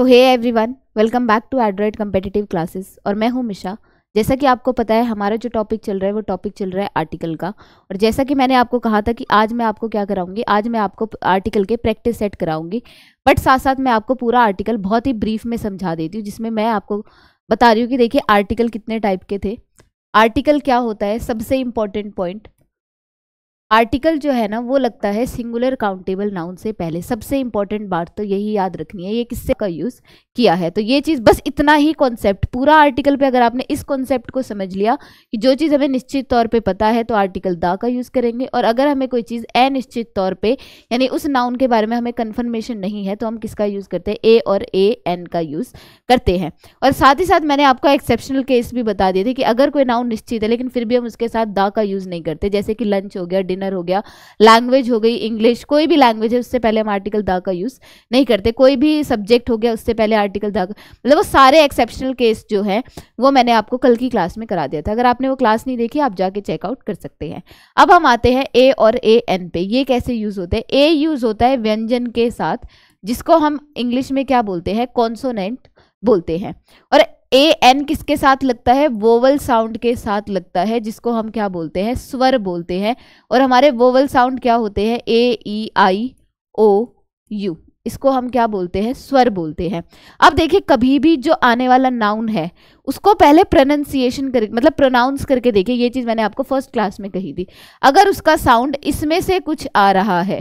So hey everyone welcome back to Adroit competitive classes और मैं हूँ मिशा जैसा कि आपको पता है हमारा जो टॉपिक चल रहा है वो टॉपिक चल रहा है आर्टिकल का और जैसा कि मैंने आपको कहा था कि आज मैं आपको क्या कराऊंगी आज मैं आपको आर्टिकल के प्रैक्टिस सेट कराऊंगी बट साथ साथ मैं आपको पूरा आर्टिकल बहुत ही ब्रीफ में समझा देती हूँ जिसमें मैं आपको बता रही हूँ कि देखिए आर्टिकल कितने टाइप के थे आर्टिकल क्या होता है सबसे इम्पॉर्टेंट पॉइंट आर्टिकल जो है ना वो लगता है सिंगुलर काउंटेबल नाउन से पहले सबसे इंपॉर्टेंट बात तो यही याद रखनी है ये किससे का यूज़ किया है तो ये चीज़ बस इतना ही कॉन्सेप्ट पूरा आर्टिकल पे अगर आपने इस कॉन्सेप्ट को समझ लिया कि जो चीज़ हमें निश्चित तौर पे पता है तो आर्टिकल दा का यूज़ करेंगे और अगर हमें कोई चीज़ अनिश्चित तौर पर यानी उस नाउन के बारे में हमें कन्फर्मेशन नहीं है तो हम किसका यूज़ करते हैं ए और ए एन का यूज़ करते हैं और साथ ही साथ मैंने आपको एक्सेप्शनल केस भी बता दिए थे कि अगर कोई नाउन निश्चित है लेकिन फिर भी हम उसके साथ दा का यूज़ नहीं करते जैसे कि लंच हो गया डिनर डिनर हो गया लैंग्वेज हो गई इंग्लिश कोई भी लैंग्वेज है उससे पहले हम आर्टिकल द का यूज़ नहीं करते कोई भी सब्जेक्ट हो गया उससे पहले आर्टिकल द मतलब वो सारे एक्सेप्शनल केस जो है वो मैंने आपको कल की क्लास में करा दिया था अगर आपने वो क्लास नहीं देखी आप जाके चेकआउट कर सकते हैं अब हम आते हैं ए और ए एन पे ये कैसे यूज़ होते हैं ए यूज़ होता है व्यंजन के साथ जिसको हम इंग्लिश में क्या बोलते हैं कॉन्सोनेंट बोलते हैं और ए एन किसके साथ लगता है वोवल साउंड के साथ लगता है जिसको हम क्या बोलते हैं स्वर बोलते हैं और हमारे वोवल साउंड क्या होते हैं ए ई आई ओ यू इसको हम क्या बोलते हैं स्वर बोलते हैं अब देखिए कभी भी जो आने वाला नाउन है उसको पहले प्रोनाउंसिएशन कर मतलब प्रोनाउंस करके देखिए ये चीज़ मैंने आपको फर्स्ट क्लास में कही थी अगर उसका साउंड इसमें से कुछ आ रहा है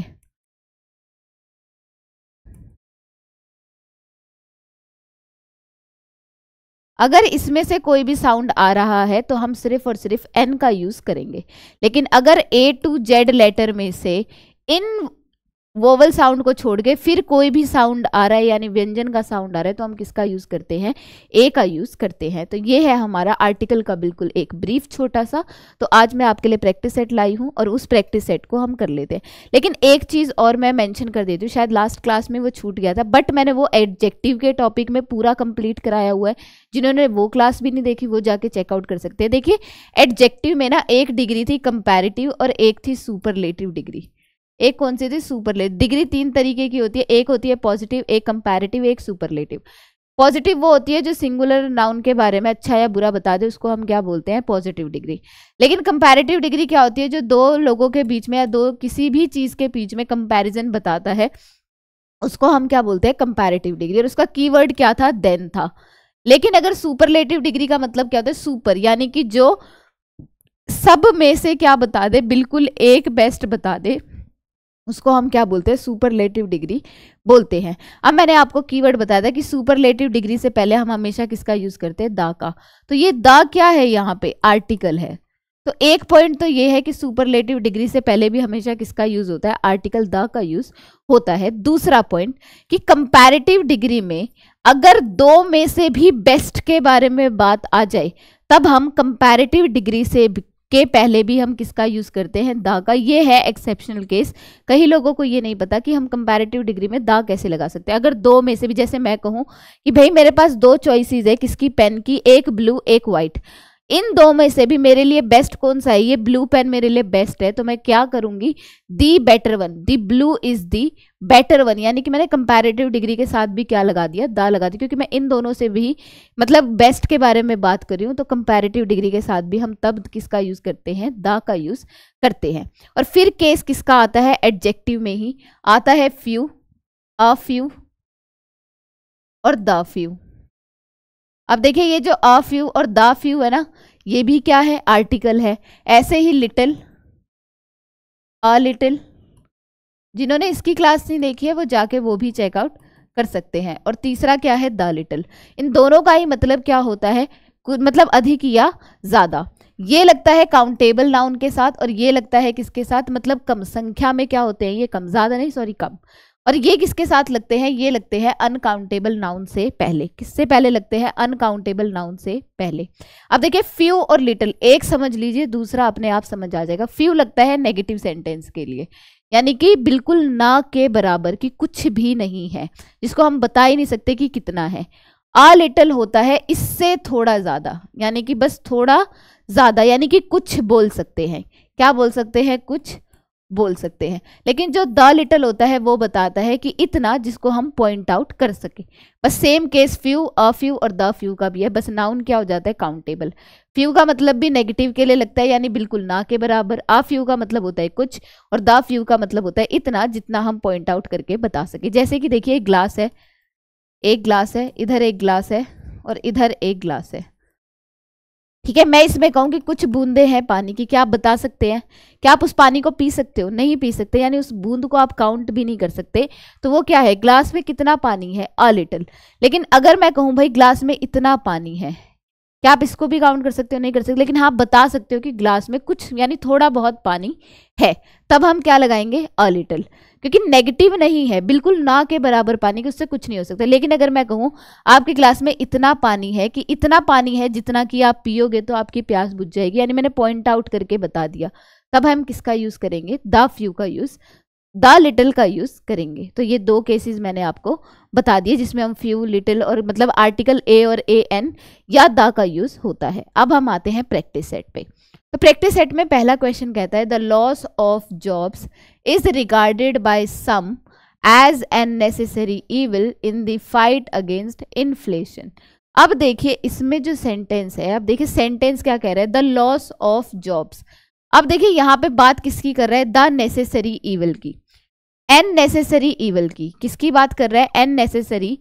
अगर इसमें से कोई भी साउंड आ रहा है तो हम सिर्फ और सिर्फ एन का यूज करेंगे लेकिन अगर ए टू जेड लेटर में से इन वोवल साउंड को छोड़ के फिर कोई भी साउंड आ रहा है यानी व्यंजन का साउंड आ रहा है तो हम किसका यूज़ करते हैं ए का यूज़ करते हैं तो ये है हमारा आर्टिकल का बिल्कुल एक ब्रीफ छोटा सा तो आज मैं आपके लिए प्रैक्टिस सेट लाई हूँ और उस प्रैक्टिस सेट को हम कर लेते हैं लेकिन एक चीज़ और मैं मैंशन कर देती हूँ शायद लास्ट क्लास में वो छूट गया था बट मैंने वो एडजेक्टिव के टॉपिक में पूरा कंप्लीट कराया हुआ है जिन्होंने वो क्लास भी नहीं देखी वो जाके चेकआउट कर सकते हैं देखिए एडजेक्टिव में ना एक डिग्री थी कंपेरेटिव और एक थी सुपरलेटिव डिग्री एक कौन सी होती है सुपरलेटिव डिग्री तीन तरीके की होती है एक होती है पॉजिटिव एक कंपैरेटिव एक सुपरलेटिव पॉजिटिव वो होती है जो सिंगुलर नाउन के बारे में अच्छा या बुरा बता दे उसको हम क्या बोलते हैं पॉजिटिव डिग्री लेकिन कंपैरेटिव डिग्री क्या होती है जो दो लोगों के बीच में या दो किसी भी चीज़ के बीच में कंपेरिजन बताता है उसको हम क्या बोलते हैं कंपेरेटिव डिग्री और उसका वर्ड क्या था देन था लेकिन अगर सुपरलेटिव डिग्री का मतलब क्या होता है सुपर यानी कि जो सब में से क्या बता दे बिल्कुल एक बेस्ट बता दे उसको हम क्या बोलते हैं सुपरलेटिव डिग्री बोलते हैं अब मैंने आपको कीवर्ड बताया था कि सुपरलेटिव डिग्री से पहले हम हमेशा किसका यूज़ करते हैं दा का तो ये दा क्या है यहाँ पे आर्टिकल है तो एक पॉइंट तो ये है कि सुपरलेटिव डिग्री से पहले भी हमेशा किसका यूज़ होता है आर्टिकल द का यूज़ होता है दूसरा पॉइंट कि कंपेरेटिव डिग्री में अगर दो में से भी बेस्ट के बारे में बात आ जाए तब हम कंपेरेटिव डिग्री से के पहले भी हम किसका यूज़ करते हैं दा का ये है एक्सेप्शनल केस कई लोगों को ये नहीं पता कि हम कंपैरेटिव डिग्री में दा कैसे लगा सकते हैं अगर दो में से भी जैसे मैं कहूँ कि भाई मेरे पास दो चॉइसेस है किसकी पेन की एक ब्लू एक वाइट इन दो में से भी मेरे लिए बेस्ट कौन सा है ये ब्लू पेन मेरे लिए बेस्ट है तो मैं क्या करूंगी the better one the blue is the better one यानी कि मैंने कंपैरेटिव डिग्री के साथ भी क्या लगा दिया दा लगा दिया क्योंकि मैं इन दोनों से भी मतलब बेस्ट के बारे में बात कर रही हूँ तो कंपैरेटिव डिग्री के साथ भी हम तब किसका यूज़ करते हैं दा का यूज़ करते हैं और फिर केस किसका आता है एडजेक्टिव में ही आता है फ्यू अ फ्यू और द फ्यू अब देखिए ये जो अ फ्यू और द फ्यू है ना ये भी क्या है आर्टिकल है ऐसे ही लिटिल अ लिटिल जिन्होंने इसकी क्लास नहीं देखी है वो जाके वो भी चेकआउट कर सकते हैं और तीसरा क्या है द लिटिल इन दोनों का ही मतलब क्या होता है मतलब अधिक या ज़्यादा ये लगता है काउंटेबल नाउन के साथ और ये लगता है किसके साथ मतलब कम संख्या में क्या होते हैं ये कम ज़्यादा नहीं सॉरी कम और ये किसके साथ लगते हैं ये लगते हैं अनकाउंटेबल नाउन से पहले किससे पहले लगते हैं अनकाउंटेबल नाउन से पहले अब देखिए फ्यू और लिटिल एक समझ लीजिए दूसरा अपने आप समझ आ जाएगा फ्यू लगता है नेगेटिव सेंटेंस के लिए यानी कि बिल्कुल ना के बराबर की कुछ भी नहीं है जिसको हम बता ही नहीं सकते कि कितना है आ लिटल होता है इससे थोड़ा ज़्यादा यानी कि बस थोड़ा ज़्यादा यानी कि कुछ बोल सकते हैं क्या बोल सकते हैं कुछ बोल सकते हैं लेकिन जो द लिटल होता है वो बताता है कि इतना जिसको हम पॉइंट आउट कर सके बस same case few a few और द फ्यू का भी है बस नाउन क्या हो जाता है काउंटेबल फ्यू का मतलब भी नेगेटिव के लिए लगता है यानी बिल्कुल ना के बराबर आ फ्यू का मतलब होता है कुछ और द फ्यू का मतलब होता है इतना जितना हम पॉइंट आउट करके बता सके जैसे कि देखिए एक ग्लास है एक ग्लास है इधर एक ग्लास है और इधर एक ग्लास है ठीक है मैं इसमें कहूँ कि कुछ बूंदे हैं पानी की क्या आप बता सकते हैं क्या आप उस पानी को पी सकते हो नहीं पी सकते यानी उस बूंद को आप काउंट भी नहीं कर सकते तो वो क्या है ग्लास में कितना पानी है अ लिटल लेकिन अगर मैं कहूँ भाई ग्लास में इतना पानी है क्या आप इसको भी काउंट कर सकते हो नहीं कर सकते लेकिन आप हाँ, बता सकते हो कि ग्लास में कुछ यानी थोड़ा बहुत पानी है तब हम क्या लगाएंगे अ लिटल क्योंकि नेगेटिव नहीं है बिल्कुल ना के बराबर पानी के उससे कुछ नहीं हो सकता लेकिन अगर मैं कहूँ आपके ग्लास में इतना पानी है कि इतना पानी है जितना कि आप पियोगे तो आपकी प्यास बुझ जाएगी यानी मैंने पॉइंट आउट करके बता दिया तब हम किसका यूज़ करेंगे द फ्यू का यूज़ द लिटिल का यूज़ करेंगे तो ये दो केसेस मैंने आपको बता दिए जिसमें हम फ्यू लिटिल और मतलब आर्टिकल ए और ए एन या द का यूज़ होता है अब हम आते हैं प्रैक्टिस सेट पे तो प्रैक्टिस सेट में पहला क्वेश्चन कहता है the loss of jobs is regarded by some as an necessary evil in the fight against inflation. अब देखिए इसमें जो सेंटेंस है अब देखिए सेंटेंस क्या कह रहा है द लॉस ऑफ जॉब्स अब देखिए यहाँ पे बात किसकी कर रहा है द नेसेसरी इवल की एन नेसेसरी इवल की किसकी बात कर रहा है एन नेसेसरी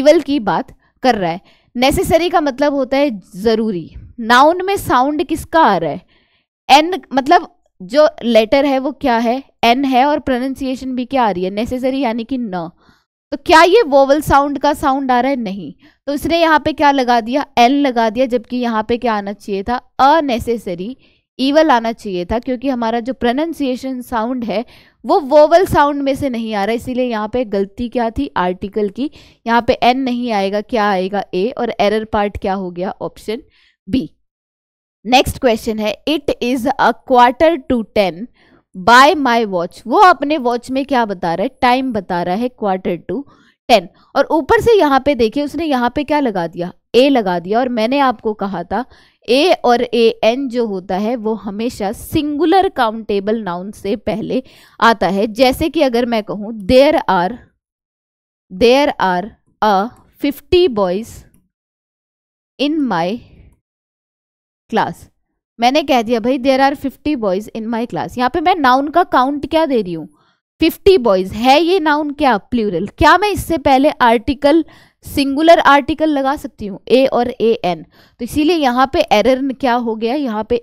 इवल की बात कर रहा है नेसेसरी का मतलब होता है ज़रूरी नाउन में साउंड किसका आ रहा है एन मतलब जो लेटर है वो क्या है एन है और प्रोनाउंसिएशन भी क्या आ रही है नेसेसरी यानी कि न तो क्या ये वोवल साउंड का साउंड आ रहा है नहीं तो इसने यहाँ पे क्या लगा दिया एन लगा दिया जबकि यहाँ पे क्या आना चाहिए था अनेसेसरी ईवल आना चाहिए था क्योंकि हमारा जो प्रोनाउंसिएशन साउंड है वो वोवल साउंड में से नहीं आ रहा इसीलिए यहाँ पे गलती क्या थी आर्टिकल की यहाँ पे एन नहीं आएगा क्या आएगा ए और एरर पार्ट क्या हो गया ऑप्शन बी नेक्स्ट क्वेश्चन है it is a quarter to ten by my watch वो अपने वॉच में क्या बता रहा है टाइम बता रहा है क्वार्टर टू टेन और ऊपर से यहाँ पे देखिए उसने यहाँ पे क्या लगा दिया ए लगा दिया और मैंने आपको कहा था ए और ए एन जो होता है वो हमेशा सिंगुलर काउंटेबल नाउन से पहले आता है जैसे कि अगर मैं कहूँ there are there are a fifty boys in my class मैंने कह दिया भाई there are fifty boys in my class यहाँ पे मैं नाउन का काउंट क्या दे रही हूँ फिफ्टी बॉयज है ये नाउन क्या प्लूरल क्या मैं इससे पहले आर्टिकल सिंगुलर आर्टिकल लगा सकती हूँ ए और ए एन तो इसीलिए यहाँ पे एरर क्या हो गया यहाँ पे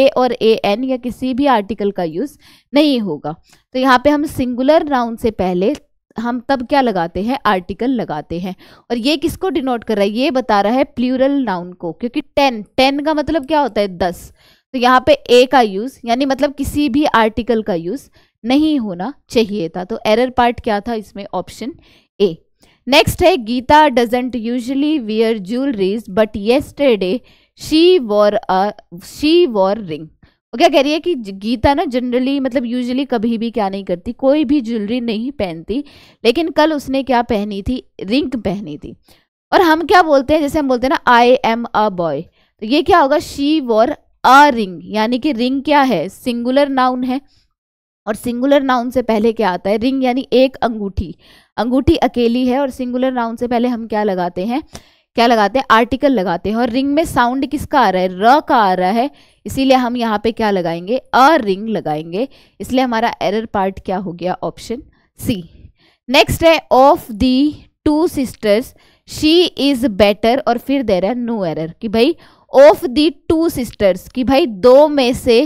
ए और ए एन या किसी भी आर्टिकल का यूज़ नहीं होगा तो यहाँ पे हम सिंगुलर नाउन से पहले हम तब क्या लगाते हैं आर्टिकल लगाते हैं और ये किसको डिनोट कर रहा है ये बता रहा है प्लूरल नाउन को क्योंकि टेन टेन का मतलब क्या होता है दस तो यहाँ पे ए का यूज़ यानी मतलब किसी भी आर्टिकल का यूज़ नहीं होना चाहिए था तो एरर पार्ट क्या था इसमें ऑप्शन ए नेक्स्ट है Geeta doesn't usually wear jewelleries but yesterday she wore she wore ring वो क्या कह रही है कि गीता ना जनरली मतलब यूजली कभी भी क्या नहीं करती कोई भी ज्वेलरी नहीं पहनती लेकिन कल उसने क्या पहनी थी रिंग पहनी थी और हम क्या बोलते हैं जैसे हम बोलते हैं ना आई एम अ बॉय तो ये क्या होगा शी वॉर अ रिंग यानी कि रिंग क्या है सिंगुलर नाउन है और सिंगुलर नाउन से पहले क्या आता है रिंग यानी एक अंगूठी अंगूठी अकेली है और सिंगुलर नाउन से पहले हम क्या लगाते हैं क्या लगाते हैं आर्टिकल लगाते हैं और रिंग में साउंड किसका आ रहा है र का आ रहा है इसीलिए हम यहाँ पे क्या लगाएंगे अ रिंग लगाएंगे इसलिए हमारा एरर पार्ट क्या हो गया ऑप्शन सी नेक्स्ट है of the two sisters she is better और फिर दे रहा है नो एरर कि भाई ऑफ दी टू सिस्टर्स कि भाई दो में से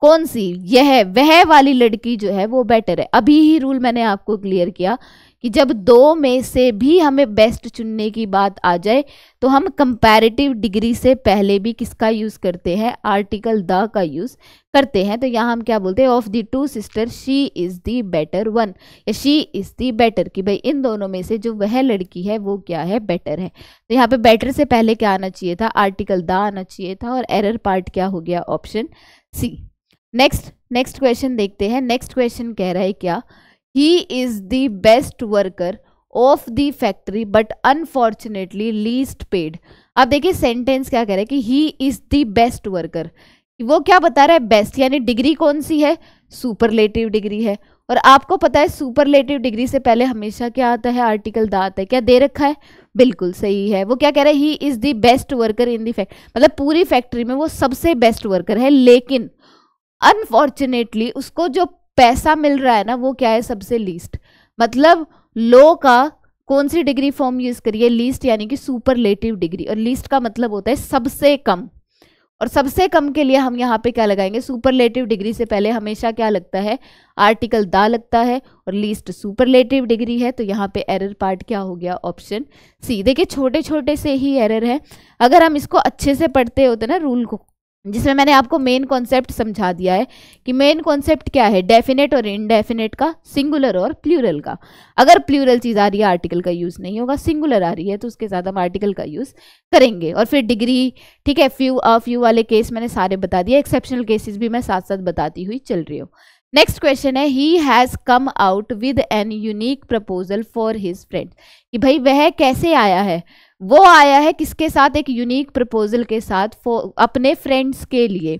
कौन सी यह वह वाली लड़की जो है वो बेटर है अभी ही रूल मैंने आपको क्लियर किया कि जब दो में से भी हमें बेस्ट चुनने की बात आ जाए तो हम कंपैरेटिव डिग्री से पहले भी किसका यूज़ करते हैं आर्टिकल द का यूज़ करते हैं तो यहाँ हम क्या बोलते हैं of the two sister she is the better one या शी इज़ द बेटर कि भाई इन दोनों में से जो वह लड़की है वो क्या है बेटर है तो यहाँ पे बेटर से पहले क्या आना चाहिए था आर्टिकल द आना चाहिए था और एरर पार्ट क्या हो गया option C next next question देखते हैं नेक्स्ट क्वेश्चन कह रहा है क्या he is the best worker of the factory but unfortunately least paid अब देखिए सेंटेंस क्या कह रहा है कि he is the best worker वो क्या बता रहा है बेस्ट यानी डिग्री कौन सी है सुपरलेटिव डिग्री है और आपको पता है सुपरलेटिव डिग्री से पहले हमेशा क्या आता है आर्टिकल द आता है क्या दे रखा है बिल्कुल सही है वो क्या कह रहा है he is the best worker in the factory मतलब पूरी फैक्ट्री में वो सबसे बेस्ट वर्कर है लेकिन अनफॉर्चुनेटली उसको जो पैसा मिल रहा है ना वो क्या है सबसे लीस्ट मतलब लो का कौन सी डिग्री फॉर्म यूज करिए लीस्ट यानी कि सुपरलेटिव डिग्री और लीस्ट का मतलब होता है सबसे कम और सबसे कम के लिए हम यहाँ पे क्या लगाएंगे सुपरलेटिव डिग्री से पहले हमेशा क्या लगता है आर्टिकल दा लगता है और लीस्ट सुपरलेटिव डिग्री है तो यहाँ पे एरर पार्ट क्या हो गया ऑप्शन सी देखिए छोटे छोटे से ही एरर है अगर हम इसको अच्छे से पढ़ते होते ना रूल को जिसमें मैंने आपको मेन कॉन्सेप्ट समझा दिया है कि मेन कॉन्सेप्ट क्या है डेफिनेट और इनडेफिनेट का सिंगुलर और प्लूरल का अगर प्लूरल चीज़ आ रही है आर्टिकल का यूज़ नहीं होगा सिंगुलर आ रही है तो उसके साथ हम आर्टिकल का यूज़ करेंगे और फिर डिग्री ठीक है फ्यू अ फ्यू वाले केस मैंने सारे बता दिए एक्सेप्शनल केसेस भी मैं साथ साथ बताती हुई चल रही हूँ नेक्स्ट क्वेश्चन है he has come out with an unique proposal for his friend कि भाई वह कैसे आया है वो आया है किसके साथ एक यूनिक प्रपोजल के साथ अपने फ्रेंड्स के लिए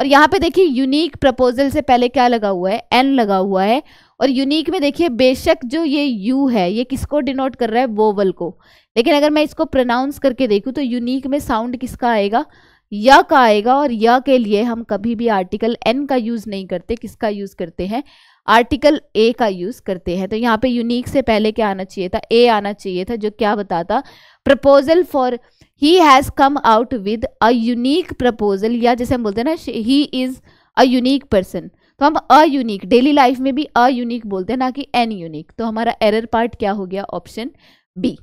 और यहाँ पे देखिए यूनिक प्रपोजल से पहले क्या लगा हुआ है एन लगा हुआ है और यूनिक में देखिए बेशक जो ये यू है ये किसको डिनोट कर रहा है वोवल को लेकिन अगर मैं इसको प्रोनाउंस करके देखूँ तो यूनिक में साउंड किसका आएगा य का आएगा और य के लिए हम कभी भी आर्टिकल एन का यूज़ नहीं करते किसका यूज़ करते हैं आर्टिकल ए का यूज़ करते हैं तो यहाँ पे यूनिक से पहले क्या आना चाहिए था ए आना चाहिए था जो क्या बताता proposal for he has come out with a unique proposal या जैसे हम बोलते हैं ना he is a unique person तो हम अ यूनिक डेली लाइफ में भी अ यूनिक बोलते हैं ना कि एन यूनिक तो हमारा एरर पार्ट क्या हो गया ऑप्शन बी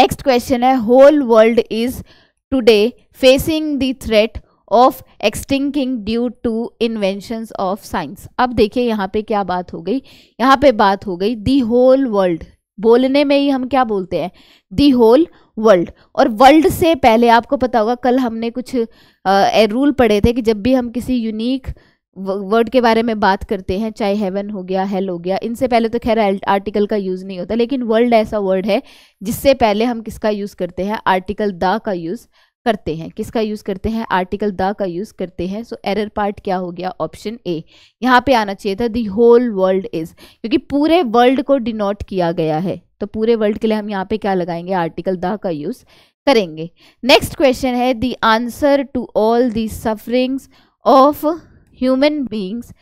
नेक्स्ट क्वेश्चन है whole world is today facing the threat of extincting due to inventions of science अब देखिए यहाँ पे क्या बात हो गई यहाँ पे बात हो गई दी होल वर्ल्ड बोलने में ही हम क्या बोलते हैं दी होल वर्ल्ड और वर्ल्ड से पहले आपको पता होगा कल हमने कुछ रूल पढ़े थे कि जब भी हम किसी यूनिक वर्ड के बारे में बात करते हैं चाहे हेवन हो गया हेल हो गया इनसे पहले तो खैर आर्टिकल का यूज़ नहीं होता लेकिन वर्ल्ड ऐसा वर्ड है जिससे पहले हम किसका यूज़ करते हैं आर्टिकल द का यूज़ करते हैं किसका यूज़ करते हैं आर्टिकल द का यूज़ करते हैं सो एरर पार्ट क्या हो गया ऑप्शन ए यहाँ पे आना चाहिए था दी होल वर्ल्ड इज़ क्योंकि पूरे वर्ल्ड को डिनोट किया गया है तो पूरे वर्ल्ड के लिए हम यहाँ पे क्या लगाएंगे आर्टिकल द का यूज़ करेंगे नेक्स्ट क्वेश्चन है the answer to all the sufferings of human beings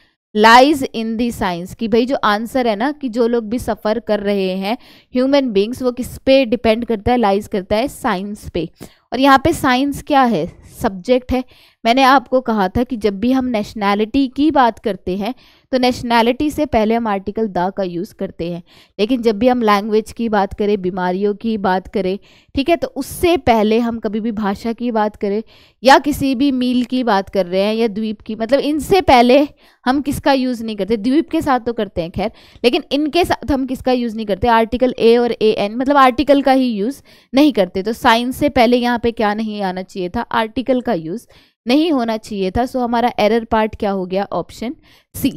lies in the science कि भाई जो आंसर है ना कि जो लोग भी सफ़र कर रहे हैं ह्यूमन बींग्स वो किस पे डिपेंड करता है लाइज करता है साइंस पे और यहाँ पे साइंस क्या है सब्जेक्ट है मैंने आपको कहा था कि जब भी हम नेशनैलिटी की बात करते हैं तो नेशनैलिटी से पहले हम आर्टिकल द का यूज़ करते हैं लेकिन जब भी हम लैंग्वेज की बात करें बीमारियों की बात करें ठीक है तो उससे पहले हम कभी भी भाषा की बात करें या किसी भी मील की बात कर रहे हैं या द्वीप की मतलब इनसे पहले हम किसका यूज़ नहीं करते द्वीप के साथ तो करते हैं खैर लेकिन इनके साथ हम किसका यूज़ नहीं करते आर्टिकल ए और ए एन मतलब आर्टिकल का ही यूज़ नहीं करते तो साइंस से पहले यहाँ यहाँ पे क्या नहीं आना चाहिए था आर्टिकल का यूज़ नहीं होना चाहिए था सो हमारा एरर पार्ट क्या हो गया ऑप्शन सी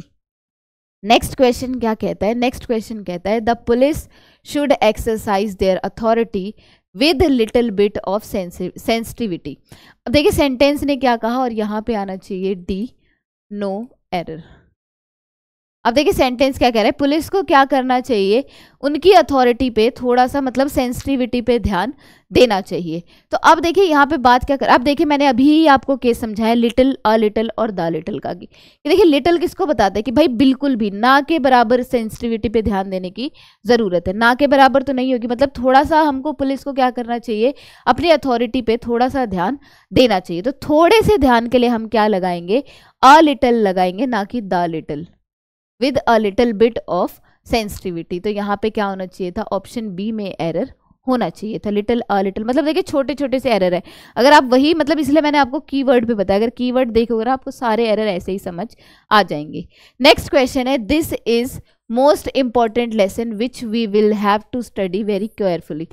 नेक्स्ट क्वेश्चन क्या कहता है नेक्स्ट क्वेश्चन कहता है the police should exercise their authority with little bit of sensitivity अब देखिए सेंटेंस ने क्या कहा और यहाँ पे आना चाहिए डी नो एरर अब देखिए सेंटेंस क्या कह रहा है पुलिस को क्या करना चाहिए उनकी अथॉरिटी पे थोड़ा सा मतलब सेंसिटिविटी पे ध्यान देना चाहिए तो अब देखिए यहाँ पे बात क्या कर अब देखिए मैंने अभी ही आपको केस समझाया लिटिल अ लिटिल और द लिटिल का कि देखिए लिटिल किसको बताते हैं कि भाई बिल्कुल भी ना के बराबर सेंसिटिविटी पे ध्यान देने की ज़रूरत है ना के बराबर तो नहीं होगी मतलब थोड़ा सा हमको पुलिस को क्या करना चाहिए अपनी अथॉरिटी पे थोड़ा सा ध्यान देना चाहिए तो थोड़े से ध्यान के लिए हम क्या लगाएंगे अ लिटल लगाएंगे ना कि the little with a little bit of sensitivity तो यहाँ पे क्या होना चाहिए था ऑप्शन बी में एरर होना चाहिए था लिटिल अ लिटिल मतलब देखिए छोटे छोटे से एरर है अगर आप वही मतलब इसलिए मैंने आपको कीवर्ड पे बताया अगर कीवर्ड देखोगे ना आपको सारे एरर ऐसे ही समझ आ जाएंगे नेक्स्ट क्वेश्चन है this is most important lesson which we will have to study very carefully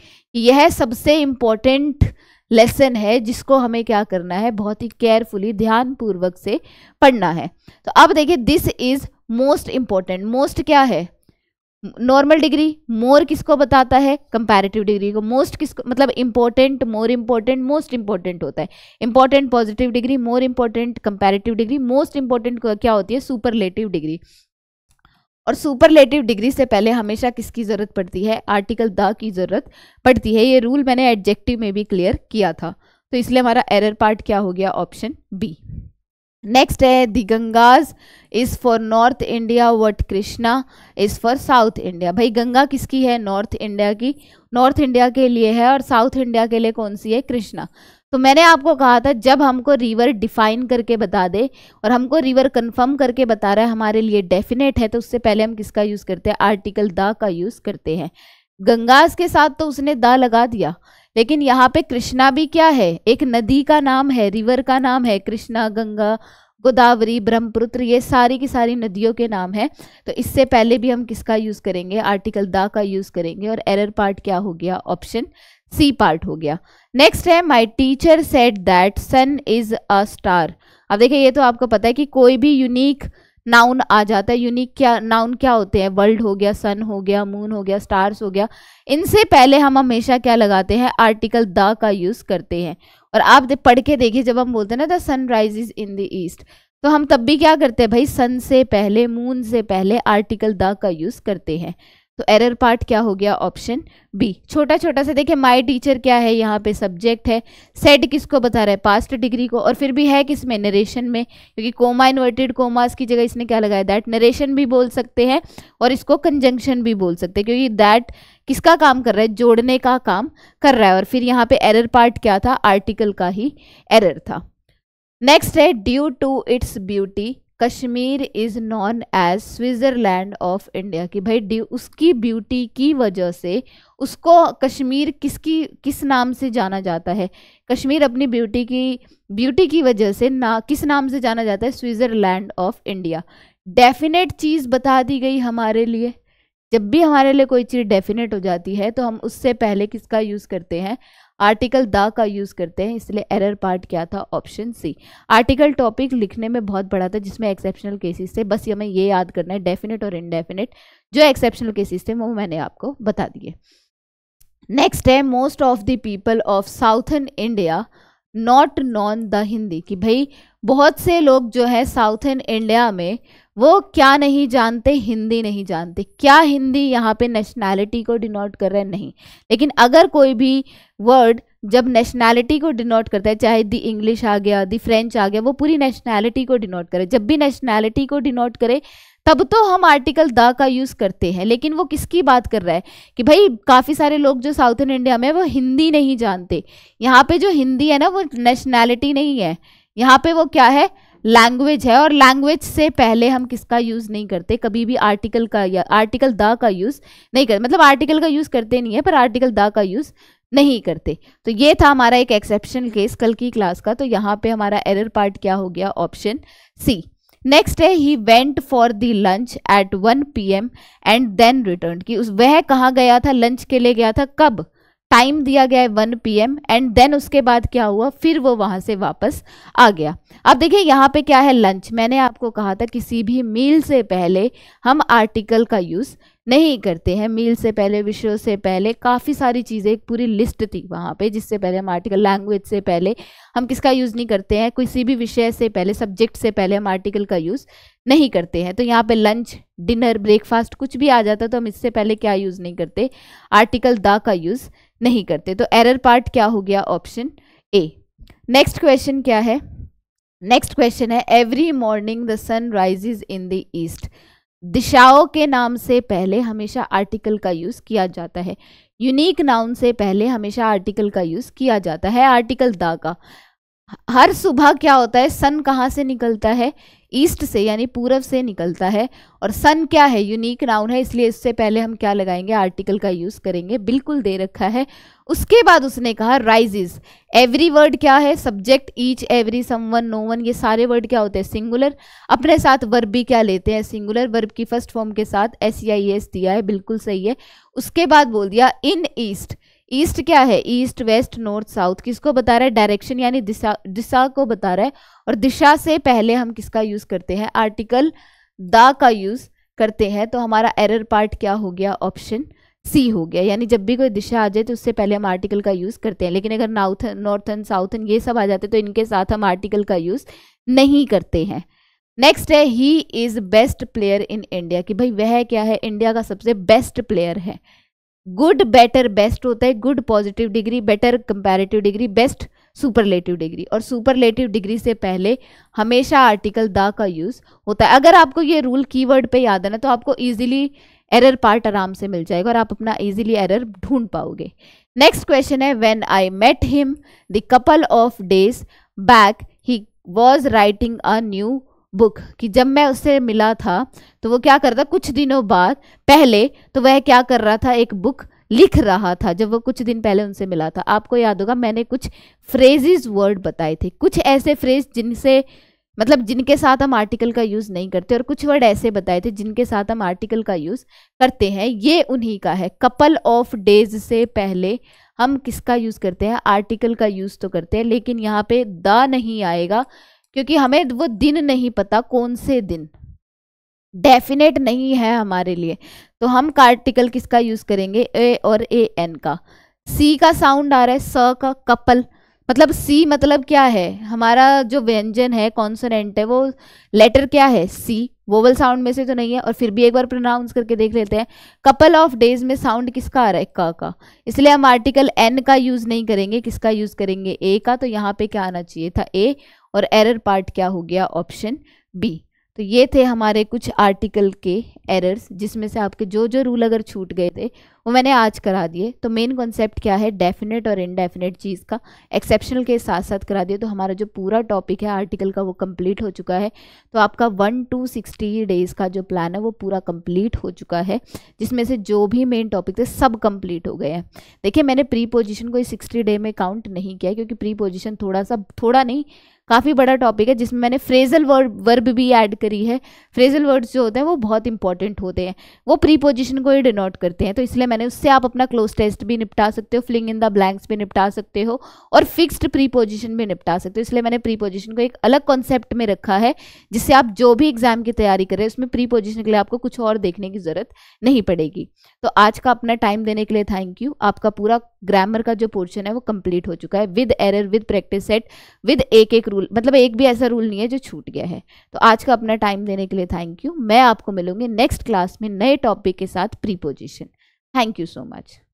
यह सबसे इम्पॉर्टेंट लेसन है जिसको हमें क्या करना है बहुत ही केयरफुली ध्यानपूर्वक से पढ़ना है तो अब देखिए this is most important most क्या है नॉर्मल डिग्री मोर किसको बताता है कंपैरेटिव डिग्री को मोस्ट किसको मतलब important more important most important होता है important positive degree more important comparative degree most important क्या होती है सुपरलेटिव डिग्री और सुपरलेटिव डिग्री से पहले हमेशा किसकी ज़रूरत पड़ती है आर्टिकल द की ज़रूरत पड़ती है ये रूल मैंने एडजेक्टिव में भी क्लियर किया था तो इसलिए हमारा एरर पार्ट क्या हो गया ऑप्शन बी नेक्स्ट है the Ganges is for North India what Krishna is for South India भाई गंगा किसकी है नॉर्थ इंडिया की नॉर्थ इंडिया के लिए है और साउथ इंडिया के लिए कौन सी है कृष्णा तो मैंने आपको कहा था जब हमको रिवर डिफाइन करके बता दे और हमको रिवर कंफर्म करके बता रहा है हमारे लिए डेफिनेट है तो उससे पहले हम किसका यूज़ करते हैं आर्टिकल द का यूज़ करते हैं गंगाज के साथ तो उसने द लगा दिया लेकिन यहाँ पे कृष्णा भी क्या है एक नदी का नाम है रिवर का नाम है कृष्णा गंगा गोदावरी ब्रह्मपुत्र ये सारी की सारी नदियों के नाम हैं तो इससे पहले भी हम किसका यूज़ करेंगे आर्टिकल द का यूज़ करेंगे और एरर पार्ट क्या हो गया ऑप्शन सी पार्ट हो गया नेक्स्ट है my teacher said that sun is a star अब देखिए ये तो आपको पता है कि कोई भी यूनिक नाउन आ जाता है यूनिक क्या नाउन क्या होते हैं वर्ल्ड हो गया सन हो गया मून हो गया स्टार्स हो गया इनसे पहले हम हमेशा क्या लगाते हैं आर्टिकल द का यूज़ करते हैं और आप पढ़ के देखिए जब हम बोलते हैं ना the sun rise in the east तो हम तब भी क्या करते हैं भाई सन से पहले मून से पहले आर्टिकल द का यूज़ करते हैं तो एरर पार्ट क्या हो गया ऑप्शन बी छोटा छोटा सा देखिए माय टीचर क्या है यहाँ पे सब्जेक्ट है सेट किसको बता रहा है पास्ट डिग्री को और फिर भी है किस में नरेशन में क्योंकि कोमा इन्वर्टेड कोमास की जगह इसने क्या लगाया दैट नरेशन भी बोल सकते हैं और इसको कंजंक्शन भी बोल सकते हैं क्योंकि दैट किसका काम कर रहा है जोड़ने का काम कर रहा है और फिर यहाँ पे एरर पार्ट क्या था आर्टिकल का ही एरर था नेक्स्ट है due to its beauty Kashmir is known as Switzerland of India कि भाई डी उसकी ब्यूटी की वजह से उसको कश्मीर किसकी किस नाम से जाना जाता है कश्मीर अपनी ब्यूटी की ब्यूटी की वजह से ना किस नाम से जाना जाता है स्विट्ज़रलैंड ऑफ इंडिया डेफिनेट चीज़ बता दी गई हमारे लिए जब भी हमारे लिए कोई चीज़ डेफिनेट हो जाती है तो हम उससे पहले किसका यूज़ करते हैं आर्टिकल द का यूज़ करते हैं इसलिए एरर पार्ट क्या था ऑप्शन सी आर्टिकल टॉपिक लिखने में बहुत बड़ा था जिसमें एक्सेप्शनल केसेस थे बस हमें ये याद करना है डेफिनेट और इनडेफिनेट जो एक्सेप्शनल केसेस थे वो मैंने आपको बता दिए नेक्स्ट है most of the people of southern India not known the Hindi कि भाई बहुत से लोग जो है साउथर्न इंडिया में वो क्या नहीं जानते हिंदी नहीं जानते क्या हिंदी यहाँ पे नेशनैलिटी को डिनोट कर रहे नहीं लेकिन अगर कोई भी वर्ड जब नेशनैलिटी को डिनोट करता है चाहे दी इंग्लिश आ गया दी फ्रेंच आ गया वो पूरी नेशनैलिटी को डिनोट करे जब भी नेशनैलिटी को डिनोट करे तब तो हम आर्टिकल द का यूज़ करते हैं लेकिन वो किसकी बात कर रहा है कि भाई काफ़ी सारे लोग जो साउथर्न इंडिया में वो हिंदी नहीं जानते यहाँ पर जो हिंदी है ना वो नेशनैलिटी नहीं है यहाँ पर वो क्या है लैंग्वेज है और लैंग्वेज से पहले हम किसका यूज़ नहीं करते कभी भी आर्टिकल का या आर्टिकल द का यूज़ नहीं करते मतलब आर्टिकल का यूज़ करते नहीं है पर आर्टिकल द का यूज़ नहीं करते तो ये था हमारा एक एक्सेप्शन केस कल की क्लास का तो यहाँ पे हमारा एरर पार्ट क्या हो गया ऑप्शन सी नेक्स्ट है he went for the lunch at one p m and then return की उस वह कहाँ गया था लंच के लिए गया था कब टाइम दिया गया है one p m and then उसके बाद क्या हुआ फिर वो वहाँ से वापस आ गया अब देखिए यहाँ पे क्या है लंच मैंने आपको कहा था किसी भी मील से पहले हम आर्टिकल का यूज़ नहीं करते हैं मील से पहले विषयों से पहले काफ़ी सारी चीज़ें एक पूरी लिस्ट थी वहाँ पे जिससे पहले हम आर्टिकल लैंग्वेज से पहले हम किसका यूज़ नहीं करते हैं किसी भी विषय से पहले सब्जेक्ट से पहले हम आर्टिकल का यूज़ नहीं करते हैं तो यहाँ पे लंच डिनर ब्रेकफास्ट कुछ भी आ जाता तो हम इससे पहले क्या यूज़ नहीं करते आर्टिकल द का यूज़ नहीं करते तो एरर पार्ट क्या हो गया ऑप्शन ए नेक्स्ट क्वेश्चन क्या है नेक्स्ट क्वेश्चन है every morning the sun rises in the east दिशाओं के नाम से पहले हमेशा आर्टिकल का यूज़ किया जाता है यूनिक नाउन से पहले हमेशा आर्टिकल का यूज़ किया जाता है आर्टिकल द का हर सुबह क्या होता है सन कहाँ से निकलता है ईस्ट से यानी पूर्व से निकलता है और सन क्या है यूनिक नाउन है इसलिए इससे पहले हम क्या लगाएंगे आर्टिकल का यूज़ करेंगे बिल्कुल दे रखा है उसके बाद उसने कहा राइजेज एवरी वर्ड क्या है subject each every someone no one ये सारे वर्ड क्या होते हैं सिंगुलर अपने साथ वर्ब भी क्या लेते हैं सिंगुलर वर्ब की फर्स्ट फॉर्म के साथ एस आई एस दिया है बिल्कुल सही है उसके बाद बोल दिया इन ईस्ट ईस्ट क्या है ईस्ट वेस्ट नॉर्थ साउथ किसको बता रहा है डायरेक्शन यानी दिशा दिशा को बता रहा है और दिशा से पहले हम किसका यूज़ करते हैं आर्टिकल द का यूज़ करते हैं तो हमारा एरर पार्ट क्या हो गया ऑप्शन सी हो गया यानी जब भी कोई दिशा आ जाए तो उससे पहले हम आर्टिकल का यूज़ करते हैं लेकिन अगर नाउथ नॉर्थन साउथन ये सब आ जाते तो इनके साथ हम आर्टिकल का यूज़ नहीं करते हैं नेक्स्ट है he is best player in India कि भाई वह क्या है इंडिया का सबसे बेस्ट प्लेयर है गुड बेटर बेस्ट होता है good positive degree better comparative degree best superlative degree और सुपरलेटिव डिग्री से पहले हमेशा आर्टिकल द का यूज़ होता है अगर आपको ये रूल कीवर्ड पे याद है ना तो आपको इजीली एरर पार्ट आराम से मिल जाएगा और आप अपना इजीली एरर ढूंढ पाओगे नेक्स्ट क्वेश्चन है when I met him the couple of days back he was writing a new book कि जब मैं उससे मिला था तो वो क्या करता कुछ दिनों बाद पहले तो वह क्या कर रहा था एक बुक लिख रहा था जब वो कुछ दिन पहले उनसे मिला था आपको याद होगा मैंने कुछ फ्रेजेस वर्ड बताए थे कुछ ऐसे फ्रेज जिनसे मतलब जिनके साथ हम आर्टिकल का यूज़ नहीं करते और कुछ वर्ड ऐसे बताए थे जिनके साथ हम आर्टिकल का यूज़ करते हैं ये उन्हीं का है कपल ऑफ डेज से पहले हम किसका यूज़ करते हैं आर्टिकल का यूज़ तो करते हैं लेकिन यहाँ पे द नहीं आएगा क्योंकि हमें वो दिन नहीं पता कौन से दिन डेफिनेट नहीं है हमारे लिए तो हम कार्टिकल किसका यूज़ करेंगे ए और ए एन का सी का साउंड आ रहा है स का कपल मतलब सी मतलब क्या है हमारा जो व्यंजन है कॉन्सोनेंट है वो लेटर क्या है सी वोवल साउंड में से तो नहीं है और फिर भी एक बार प्रोनाउंस करके देख लेते हैं कपल ऑफ डेज में साउंड किसका आ रहा है का का इसलिए हम आर्टिकल एन का यूज़ नहीं करेंगे किसका यूज़ करेंगे ए का तो यहाँ पे क्या आना चाहिए था ए और एरर पार्ट क्या हो गया ऑप्शन बी तो ये थे हमारे कुछ आर्टिकल के एरर्स जिसमें से आपके जो जो रूल अगर छूट गए थे वो मैंने आज करा दिए तो मेन कॉन्सेप्ट क्या है डेफिनेट और इनडेफिनेट चीज़ का एक्सेप्शनल के साथ साथ करा दिए तो हमारा जो पूरा टॉपिक है आर्टिकल का वो कंप्लीट हो चुका है तो आपका वन टू सिक्सटी डेज़ का जो प्लान है वो पूरा कम्प्लीट हो चुका है जिसमें से जो भी मेन टॉपिक थे सब कम्प्लीट हो गए हैं देखिए मैंने प्री पोजिशन को सिक्सटी डे में काउंट नहीं किया क्योंकि प्री पोजिशन थोड़ा सा थोड़ा नहीं काफ़ी बड़ा टॉपिक है जिसमें मैंने फ्रेजल वर्ड वर्ब भी ऐड करी है फ्रेजल वर्ड्स जो होते हैं वो बहुत इंपॉर्टेंट होते हैं वो प्री पोजिशन को ही डिनोट करते हैं तो इसलिए मैंने उससे आप अपना क्लोज टेस्ट भी निपटा सकते हो फ्लिंग इन द ब्लैंक्स भी निपटा सकते हो और फिक्स्ड प्री पोजिशन भी निपटा सकते हो इसलिए मैंने प्री पोजिशन को एक अलग कॉन्सेप्ट में रखा है जिससे आप जो भी एग्जाम की तैयारी करें उसमें प्री पोजिशन के लिए आपको कुछ और देखने की ज़रूरत नहीं पड़ेगी तो आज का अपना टाइम देने के लिए थैंक यू आपका पूरा ग्रामर का जो पोर्शन है वो कंप्लीट हो चुका है with error with practice set with एक एक रूल मतलब एक भी ऐसा रूल नहीं है जो छूट गया है तो आज का अपना टाइम देने के लिए थैंक यू मैं आपको मिलूंगी नेक्स्ट क्लास में नए टॉपिक के साथ preposition thank you so much